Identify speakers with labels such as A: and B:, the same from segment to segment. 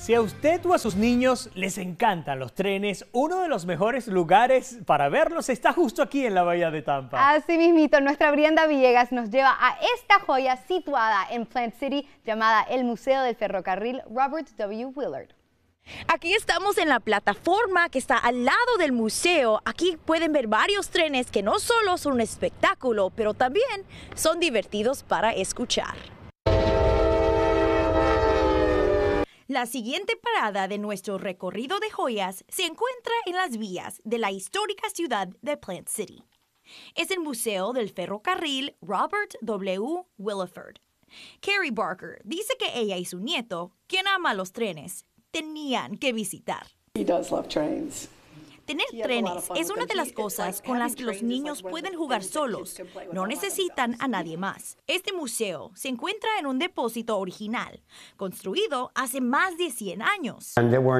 A: Si a usted o a sus niños les encantan los trenes, uno de los mejores lugares para verlos está justo aquí en la Bahía de Tampa.
B: Así mismito, nuestra Brianda Villegas nos lleva a esta joya situada en Plant City llamada el Museo del Ferrocarril Robert W. Willard.
C: Aquí estamos en la plataforma que está al lado del museo. Aquí pueden ver varios trenes que no solo son un espectáculo, pero también son divertidos para escuchar. La siguiente parada de nuestro recorrido de joyas se encuentra en las vías de la histórica ciudad de Plant City. Es el Museo del Ferrocarril Robert W. Williford. Carrie Barker dice que ella y su nieto, quien ama los trenes, tenían que visitar. He does love Tener trenes es una de las cosas con las que los niños pueden jugar solos. No necesitan a nadie más. Este museo se encuentra en un depósito original, construido hace más de 100 años. No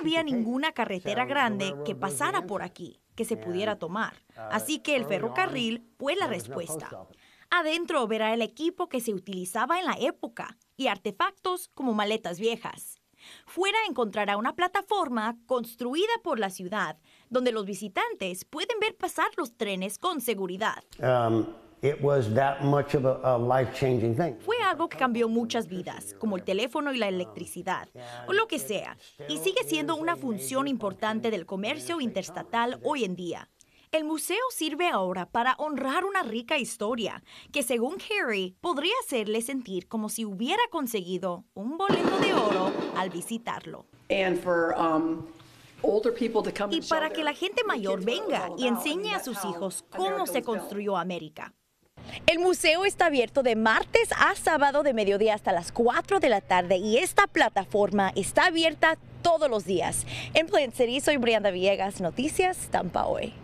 C: había ninguna carretera grande que pasara por aquí, que se pudiera tomar. Uh, Así que el ferrocarril fue la respuesta. Adentro verá el equipo que se utilizaba en la época y artefactos como maletas viejas fuera encontrará una plataforma construida por la ciudad donde los visitantes pueden ver pasar los trenes con seguridad.
B: Fue
C: algo que cambió muchas vidas, como el teléfono y la electricidad, o lo que sea, y sigue siendo una función importante del comercio interestatal hoy en día. El museo sirve ahora para honrar una rica historia que, según Harry, podría hacerle sentir como si hubiera conseguido un boleto de oro al visitarlo. Um, y para que la gente mayor venga y enseñe a sus hijos cómo se construyó América. El museo está abierto de martes a sábado de mediodía hasta las 4 de la tarde y esta plataforma está abierta todos los días. En Plant City soy Brianda Villegas, Noticias Tampa Hoy.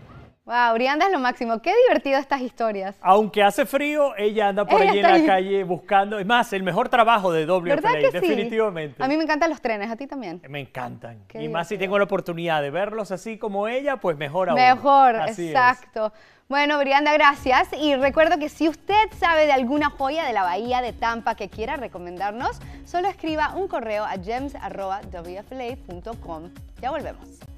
B: Wow, Brianda es lo máximo. Qué divertido estas historias.
A: Aunque hace frío, ella anda por allí en la calle buscando. Es más, el mejor trabajo de WFLA, definitivamente. A
B: mí me encantan los trenes, a ti también.
A: Me encantan. y más si tengo la oportunidad de verlos así como ella, pues mejor aún. Mejor, exacto.
B: Bueno, Brianda, gracias. Y recuerdo que si usted sabe de alguna joya de la Bahía de Tampa que quiera recomendarnos, solo escriba un correo a gems.wfla.com. Ya volvemos.